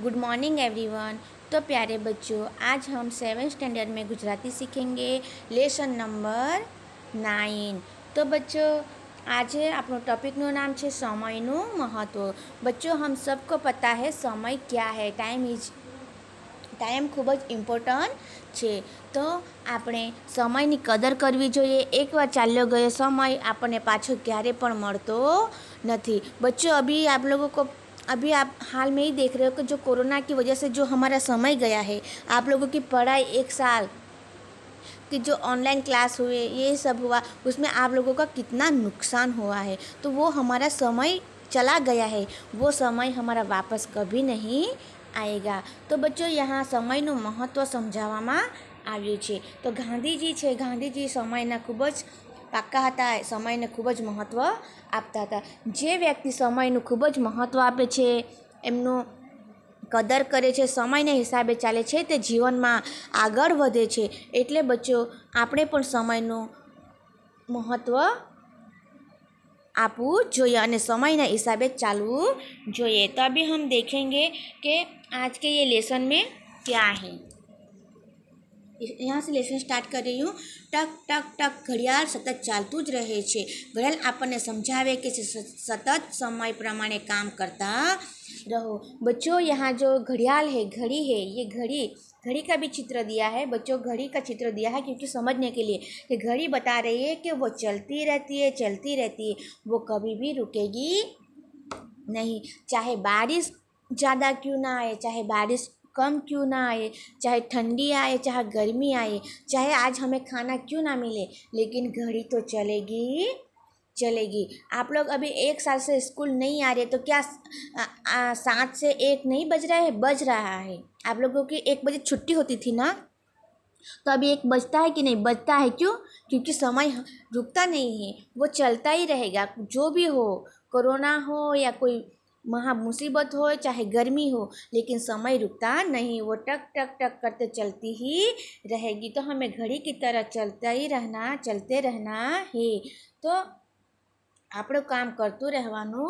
Good morning everyone तो प्यारे बच्चों आज हम सेवन स्टैंडर्ड में गुजराती सीखेंगे लेसन नंबर नाइन तो बच्चों आज आप टॉपिक नो नाम है समय नु महत्व बच्चों हम सबको पता है समय क्या है टाइम इज टाइम खूबज इम्पोर्टंट है तो आप समय की कदर करवी जो ये एक बार चालो गए समय अपने पाछ क्यों मत नहीं बच्चों अभी आप लोगों को अभी आप हाल में ही देख रहे हो कि जो कोरोना की वजह से जो हमारा समय गया है आप लोगों की पढ़ाई एक साल कि जो ऑनलाइन क्लास हुए ये सब हुआ उसमें आप लोगों का कितना नुकसान हुआ है तो वो हमारा समय चला गया है वो समय हमारा वापस कभी नहीं आएगा तो बच्चों यहाँ समय तो न महत्व समझा तो તો ગાંધીજી છે ગાંધીજી સમયના ખૂબ खूबज પાક્કા હતા સમયને ખૂબ જ મહત્ત્વ આપતા હતા જે વ્યક્તિ સમયનું ખૂબ જ મહત્ત્વ આપે છે એમનું કદર કરે છે સમયને હિસાબે ચાલે છે તે જીવનમાં આગળ વધે છે એટલે બચ્ચો આપણે પણ સમયનું મહત્ત્વ આપવું જોઈએ અને સમયના હિસાબે ચાલવું જોઈએ तभी હમ देखेंगे કે આજ કે ये लेसन में क्या है यहाँ से लेसन स्टार्ट कर रही हूँ टक टक टक घड़ियाल सतत જ રહે घड़ियाल ઘડિયાળ આપણને સમજાવે कि सतत समय प्रमाण काम करता रहो बच्चों यहाँ जो घड़ियाल है घड़ी है ये घड़ी घड़ी का भी चित्र दिया है बच्चों घड़ी का चित्र दिया है क्योंकि समझने के लिए कि घड़ी बता रही है कि वो चलती रहती है चलती रहती है वो कभी भी रुकेगी नहीं चाहे बारिश ज़्यादा क्यों ना आए चाहे बारिश कम क्यों ना आए चाहे ठंडी आए चाहे गर्मी आए चाहे आज हमें खाना क्यों ना मिले लेकिन घड़ी तो चलेगी चलेगी आप लोग अभी एक साल से स्कूल नहीं आ रहे तो क्या सात से एक नहीं बज रहा है बज रहा है आप लोगों की एक बजे छुट्टी होती थी ना तो अभी एक बजता है कि नहीं बजता है क्यों क्योंकि समय रुकता नहीं है वो चलता ही रहेगा जो भी हो कोरोना हो या कोई મહા મુસીબત હોય ચાહે ગરમી હોય લેકિન સમય રુકતા નહીં વો ટક ટક ટક કરતે ચલતી હી રહેગી તો હમે ઘડી કી તરહ ચલતા હી રહેના ચલતે રહેના હી તો આપડો કામ કરતુ રહેવાનો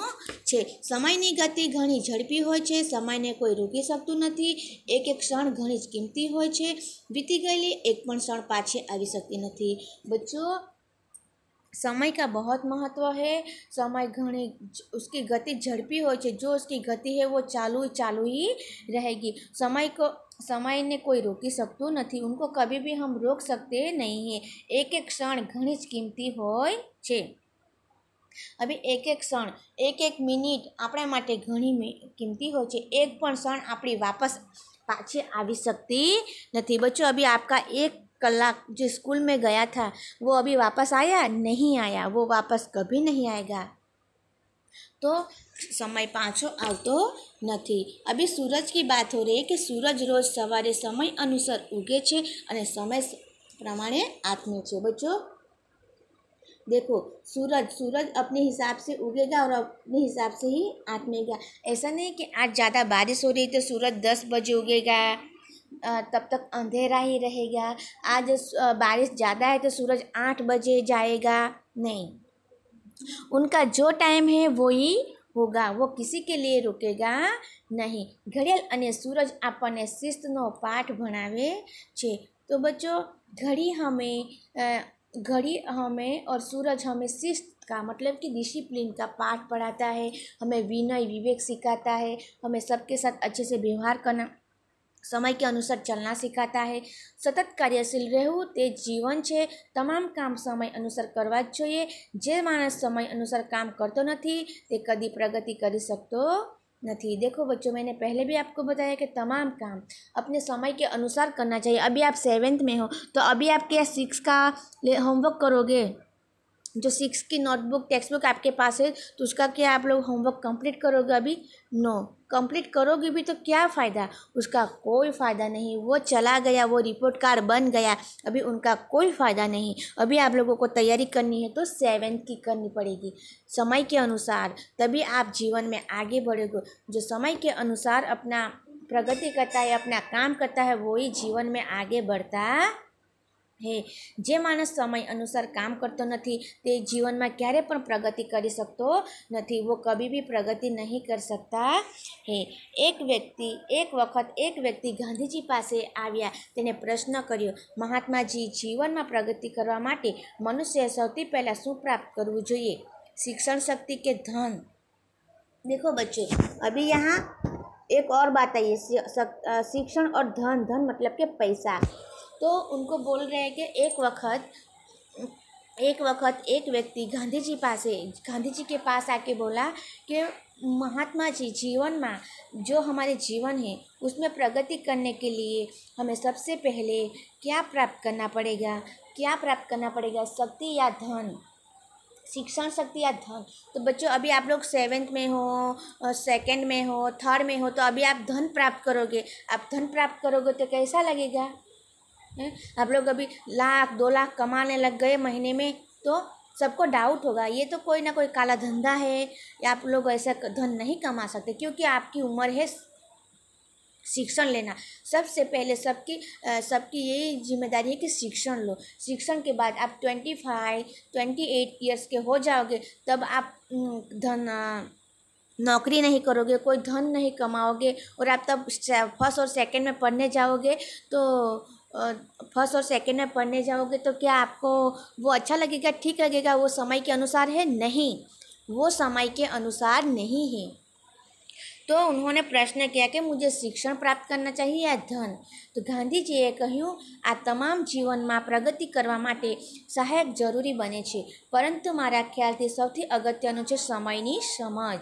છે સમય ની ગતિ ઘણી ઝડપી હોય છે સમય ને કોઈ રોકી શકતો નથી એક એક ક્ષણ ઘણી કિંમતી હોય છે વીતી ગઈલી એક પણ ક્ષણ પાછી આવી શકતી નથી બચ્ચો समय का बहुत महत्व है समय घनी उसकी गति झड़पी हो जो उसकी गति है वो चालू चालू ही रहेगी समय को समय ने कोई रोकी सकत नहीं उनको कभी भी हम रोक सकते नहीं है एक एक क्षण घनी कीमती हो छे। अभी एक एक क्षण एक एक मिनिट अपने माटे घनी कीमती हो छे। एक क्षण अपनी वापस पाचे आ सकती नहीं बच्चों अभी आपका एक कलाक जो स्कूल में गया था वो अभी वापस आया नहीं आया वो वापस कभी नहीं आएगा तो સમય પાછો नहीं अभी सूरज की बात हो रही है कि सूरज रोज सवारे समय अनुसार उगे छे और समय प्रमाणे आत्मे छे बच्चों देखो सूरज सूरज अपने हिसाब से उगेगा और अपने हिसाब से ही आत्मेगा ऐसा नहीं कि आज ज़्यादा बारिश हो रही तो सूरज दस बजे उगेगा तब तक अंधेरा ही रहेगा आज बारिश ज़्यादा है तो सूरज आठ बजे जाएगा नहीं उनका जो टाइम है वो ही होगा वो किसी के लिए रुकेगा नहीं ઘડિયાળ અને सूरज अपने શિસ્તનો पाठ भणावे छे तो बच्चों घड़ी हमें घड़ी हमें और सूरज हमें शिस्त का मतलब कि डिसिप्लिन का पाठ पढ़ाता है हमें विनय विवेक सिखाता है हमें सबके साथ अच्छे से व्यवहार करना समय के अनुसार चलना सिखाता है सतत कार्यशील ते जीवन है तमाम काम समय अनुसार करवाज जो जे मणस समय अनुसार काम करते नहीं कदी प्रगति कर सकते नहीं देखो बच्चों मैंने पहले भी आपको बताया कि तमाम काम अपने समय के अनुसार करना चाहिए अभी आप सेवेंथ में हो तो अभी आप क्या सिक्स का होमवर्क करोगे जो सिक्स की नोटबुक टेक्स्ट बुक आपके पास है तो उसका क्या आप लोग होमवर्क कंप्लीट करोगे अभी नो कंप्लीट करोगे भी तो क्या फ़ायदा उसका कोई फ़ायदा नहीं वो चला गया वो रिपोर्ट कार्ड बन गया अभी उनका कोई फ़ायदा नहीं अभी आप लोगों को तैयारी करनी है तो सेवन की करनी पड़ेगी समय के अनुसार तभी आप जीवन में आगे बढ़ोगे जो समय के अनुसार अपना प्रगति करता है अपना काम करता है वही जीवन में आगे बढ़ता है है जे मणस समय अनुसार काम करते नहीं जीवन में क्य प्रगति कर सकते नहीं वो कभी भी प्रगति नहीं कर सकता है एक व्यक्ति एक वक्त एक व्यक्ति गांधी जी पास आया प्रश्न करो महात्मा जी जीवन में प्रगति करने मनुष्य सौ पहला शू प्राप्त करव जो शिक्षण शक्ति के धन देखो बच्चों अभी यहाँ एक और बात आई है शिक्षण और धन धन मतलब के पैसा तो उनको बोल रहे हैं कि एक वक्त एक वक्त एक व्यक्ति गांधी जी पास गांधी जी के पास आके बोला कि महात्मा जी जीवन में जो हमारे जीवन है उसमें प्रगति करने के लिए हमें सबसे पहले क्या प्राप्त करना पड़ेगा क्या प्राप्त करना पड़ेगा शक्ति या धन शिक्षण शक्ति या धन तो बच्चों अभी आप लोग सेवेंथ में हो सेकंड में हो थर्ड में हो तो अभी आप धन प्राप्त करोगे आप धन प्राप्त करोगे तो कैसा लगेगा आप लोग अभी लाख दो लाख कमाने लग गए महीने में तो सबको डाउट होगा ये तो कोई ना कोई काला धंधा है या आप लोग ऐसा धन नहीं कमा सकते क्योंकि आपकी उम्र है शिक्षण लेना सबसे पहले सबकी सबकी यही जिम्मेदारी है कि शिक्षण लो शिक्षण के बाद आप twenty five twenty eight years के हो जाओगे तब आप धन नौकरी नहीं करोगे कोई धन नहीं कमाओगे और आप तब फर्स्ट और सेकंड में पढ़ने जाओगे तो फर्स्ट और सेकंड में पढ़ने जाओगे तो क्या आपको वो अच्छा लगेगा ठीक लगेगा वो समय के अनुसार है नहीं वो समय के अनुसार नहीं है तो उन्होंने प्रश्न किया कि मुझे शिक्षण प्राप्त करना चाहिए या धन तो गांधी કહ્યું આ તમામ જીવનમાં પ્રગતિ કરવા માટે સહાયક જરૂરી બને છે પરંતુ મારા ખ્યાલથી સૌથી અગત્યનું છે સમયની समझ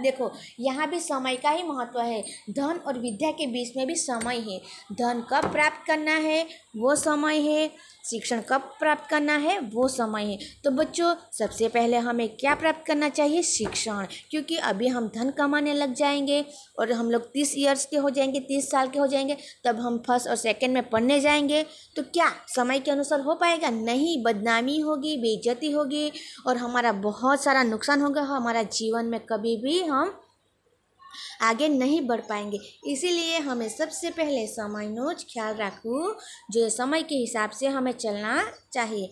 देखो यहाँ भी समय का ही महत्व है धन और विद्या के बीच में भी समय है धन कब प्राप्त करना है वो समय है शिक्षण कब प्राप्त करना है वो समय है तो बच्चों सबसे पहले हमें क्या प्राप्त करना चाहिए शिक्षण क्योंकि अभी हम धन कमाने लग जाएंगे और हम लोग तीस ईयर्स के हो जाएंगे तीस साल के हो जाएंगे तब हम फर्स्ट और सेकेंड में पढ़ने जाएंगे तो क्या समय के अनुसार हो पाएगा नहीं बदनामी होगी बेइज्जती होगी और हमारा बहुत सारा नुकसान होगा हमारा जीवन में कभी भी हम आगे नहीं बढ़ पाएंगे इसीलिए हमें सबसे पहले समय नोज ख्याल रखूँ जो समय के हिसाब से हमें चलना चाहिए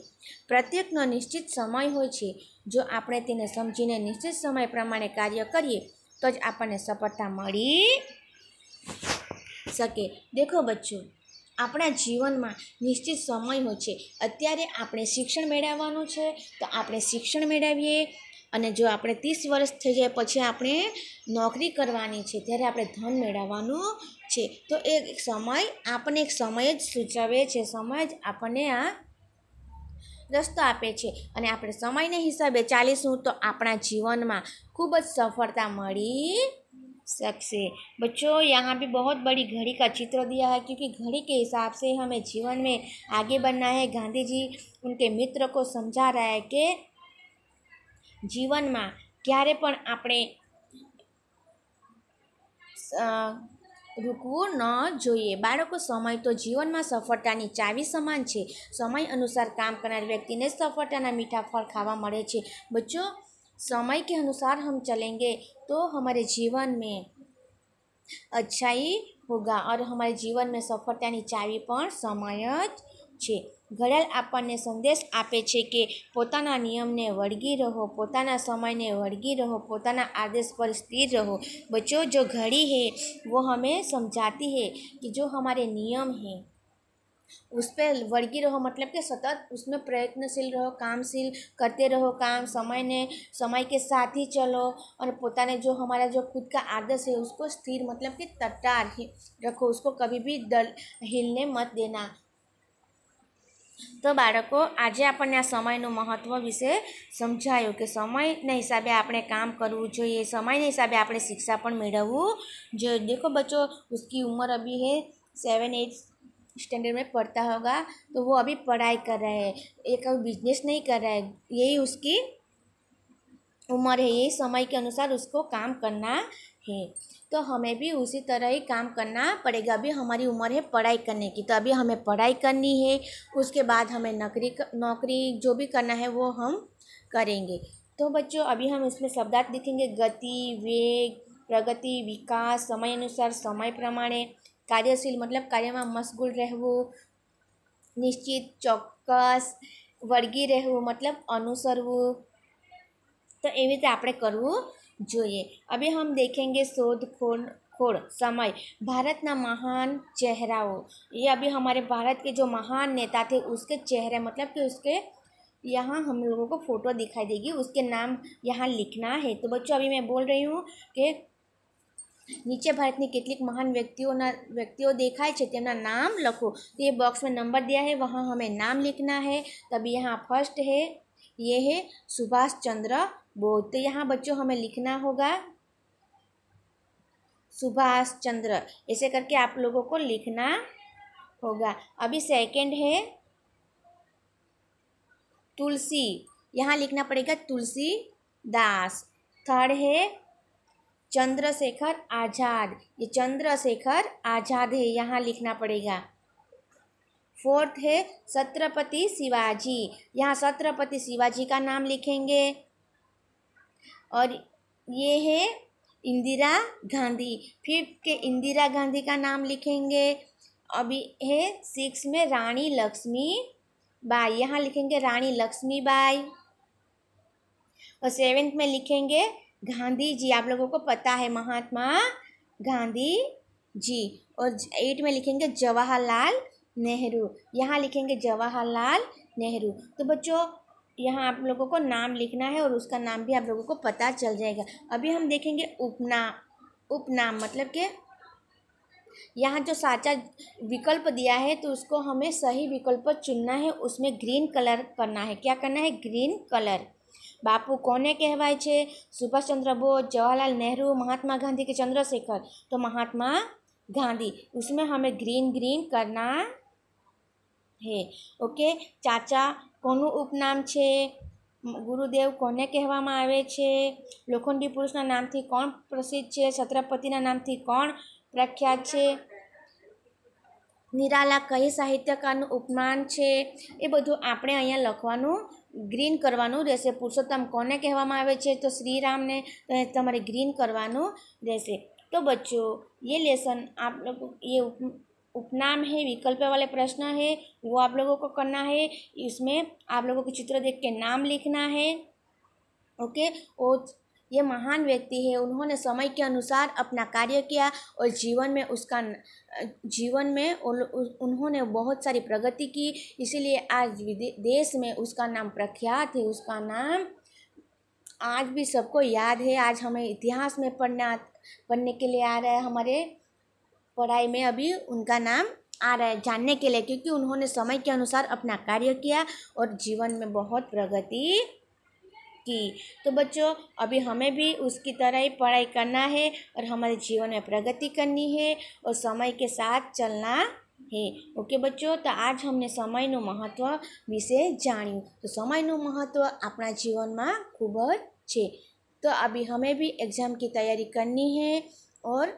પ્રત્યેકનો નિશ્ચિત સમય હોય છે જો આપણે તેને સમજીને નિશ્ચિત સમય પ્રમાણે કાર્ય કરીએ તો જ આપણને સફળતા મળી શકે દેખો બચ્ચો આપણા જીવનમાં નિશ્ચિત સમય હોય છે અત્યારે આપણે શિક્ષણ મેળવવાનું છે તો આપણે શિક્ષણ મેળવીએ અને જો આપણે 30 વર્ષ થઈ જાય પછી આપણે નોકરી કરવાની છે ત્યારે આપણે ધન મેળવવાનું છે તો એક સમય આપને એક સમય જ સુચાવે છે સમય જ આપણને આ રસ્તો આપે છે અને આપણે સમયને હિસાબે ચાલીશું તો આપણા જીવનમાં ખૂબ જ સફળતા મળી શકે بچો અહીંયા ભી બહોત બડી ઘડી કા ચિત્ર દિયા હૈ ક્યોકી ઘડી કે હિસાબ સે હમે જીવન મે આગે બન્ના હૈ ગાંધીજી ઉનકે મિત્ર કો સમજા રહા હૈ કે जीवन में क्यारे पण आपने रुकु न જોઈએ બારકો સમય તો જીવન માં સફળતા ની ચાવી સમાન છે સમય અનુસાર કામ કરનાર વ્યક્તિ ને સફળતા ના મીઠા ફળ ખાવા મળે છે બચ્ચો સમય કે અનુસાર હમ ચલेंगे તો હમારે જીવન મે અચ્છાઈ હોગા ઓર હમારે જીવન મે સફળતા ની ચાવી પણ સમય જ છે घड़ल अपन ने संदेश આપે છે કે પોતાના નિયમને વળગી રહો પોતાના સમયને વળગી રહો પોતાના આદર્શ પર સ્થિર રહો બચો જો ઘડી હે વો હમે સમજાતી હે કે જો હમારે નિયમ હે ઉસ પે વળગી રહો મતલબ કે સતત ઉસમે પ્રયત્નશીલ રહો કામશીલ karte રહો કામ સમયને સમય કે સાથી ચલો અને પોતાને જો હમારા જો ખુદ કા આદર્શ હે ઉસકો સ્થિર મતલબ કે તટાર રાખો ઉસકો કભી ભી દલ હિલને મત દેના तो बालकों आज अपन ने समय નું મહત્વ વિશે સમજાયો કે સમય ના હિસાબે આપણે કામ કરવું જોઈએ સમય ના હિસાબે આપણે શિક્ષા પણ મેળવવું જો દેખો બચ્ચો ઉંમર ابھی હે 7 8 સ્ટાન્ડર્ડ મેં પડતા હોગા તો વો અભી પઢાઈ કર રહે હે એ કઈ બિઝનેસ નહીં કર રહે યહી ઉંમર હે યહી સમય કે અનુસાર ઉસકો કામ કરના है तो हमें भी उसी तरह ही काम करना पड़ेगा अभी हमारी उम्र है पढ़ाई करने की तो अभी हमें पढ़ाई करनी है उसके बाद हमें नौकरी नौकरी जो भी करना है वो हम करेंगे तो बच्चों अभी हम इसमें शब्दार्थ लिखेंगे गति वेग प्रगति विकास समय अनुसार समय प्रमाणे कार्यशील मतलब कार्य में રહેવું નિશ્ચિત निश्चित चौक्स वर्गी रहू मतलब अनुसरव तो ये आप करव જોઈએ હવે હમ દેખેંગે શોધ ખોળ खोड़ समय भारत ना महान हो ये अभी हमारे भारत के जो महान नेता थे उसके चेहरे मतलब कि उसके यहाँ हम लोगों को फ़ोटो दिखाई देगी उसके नाम यहाँ लिखना है तो बच्चों अभी मैं बोल रही हूँ कि नीचे નીચે ભારતની કેટલીક મહાન व्यक्तियों व्यक्तियों देखा है તેમના नाम लिखो तो ये बॉक्स में नंबर दिया है वहाँ हमें नाम लिखना है तभी यहाँ फर्स्ट है ये है सुभाष चंद्र वो तो यहाँ बच्चों हमें लिखना होगा सुभाष चंद्र ऐसे करके आप लोगों को लिखना होगा अभी सेकंड है तुलसी यहाँ लिखना पड़ेगा तुलसी दास थर्ड है चंद्रशेखर आज़ाद ये चंद्रशेखर आज़ाद है यहाँ लिखना पड़ेगा फोर्थ है छत्रपति शिवाजी यहाँ छत्रपति शिवाजी का नाम लिखेंगे और ये है इंदिरा गांधी फिफ्थ के इंदिरा गांधी का नाम लिखेंगे अभी है सिक्स में रानी लक्ष्मी बाई यहाँ लिखेंगे रानी लक्ष्मी बाई और सेवेंथ में लिखेंगे गांधी जी आप लोगों को पता है महात्मा गांधी जी और एट में लिखेंगे जवाहरलाल नेहरू यहाँ लिखेंगे जवाहरलाल नेहरू तो बच्चों यहाँ आप लोगों को नाम लिखना है और उसका नाम भी आप लोगों को पता चल जाएगा अभी हम देखेंगे उपनाम उपनाम मतलब के यहाँ जो साचा विकल्प दिया है तो उसको हमें सही विकल्प चुनना है उसमें ग्रीन कलर करना है क्या करना है ग्रीन कलर बापू कोने कहवाए थे सुभाष चंद्र बोस जवाहरलाल नेहरू महात्मा गांधी के चंद्रशेखर तो महात्मा गांधी उसमें हमें ग्रीन ग्रीन करना है ओके चाचा કોનું ઉપનામ છે ગુરુદેવ કોને કહેવામાં આવે છે લોખંડી પુરુષના નામથી કોણ પ્રસિદ્ધ છે છત્રપતિના નામથી કોણ પ્રખ્યાત છે નિરાલા કઈ સાહિત્યકારનું ઉપમાન છે એ બધું આપણે અહીંયા લખવાનું ગ્રીન કરવાનું રહેશે પુરુષોત્તમ કોને કહેવામાં આવે છે તો શ્રીરામને તમારે ગ્રીન કરવાનું રહેશે તો બચ્ચો એ લેસન આપ એ યે उपनाम है विकल्प वाले प्रश्न है वो आप लोगों को करना है इसमें आप लोगों को चित्र देख के नाम लिखना है ओके और ये महान व्यक्ति है उन्होंने समय के अनुसार अपना कार्य किया और जीवन में उसका जीवन में उन्होंने बहुत सारी प्रगति की इसीलिए आज देश में उसका नाम प्रख्यात है उसका नाम आज भी सबको याद है आज हमें इतिहास में पढ़ना पढ़ने के लिए आ रहा है हमारे पढ़ाई में अभी उनका नाम आ रहा है जानने के लिए क्योंकि उन्होंने समय के अनुसार अपना कार्य किया और जीवन में बहुत प्रगति की तो बच्चों अभी हमें भी उसकी तरह ही पढ़ाई करना है और हमारे जीवन में प्रगति करनी है और समय के साथ चलना है बच्चों तो आज हमने समय नो महत्व विषय વિશે तो समय नो महत्व अपना जीवन में खूब है तो अभी हमें भी एग्जाम की तैयारी करनी है और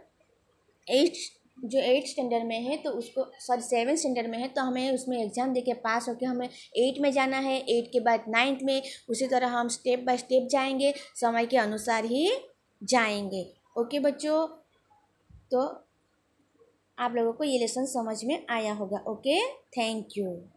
एट जो एट स्टैंडर्ड में है तो उसको सॉरी सेवन स्टैंडर्ड में है तो हमें उसमें एग्ज़ाम दे के पास होकर हमें एट में जाना है एट के बाद नाइन्थ में उसी तरह हम स्टेप बाय स्टेप जाएंगे समय के अनुसार ही जाएंगे ओके बच्चों तो आप लोगों को ये लेसन समझ में आया होगा ओके थैंक यू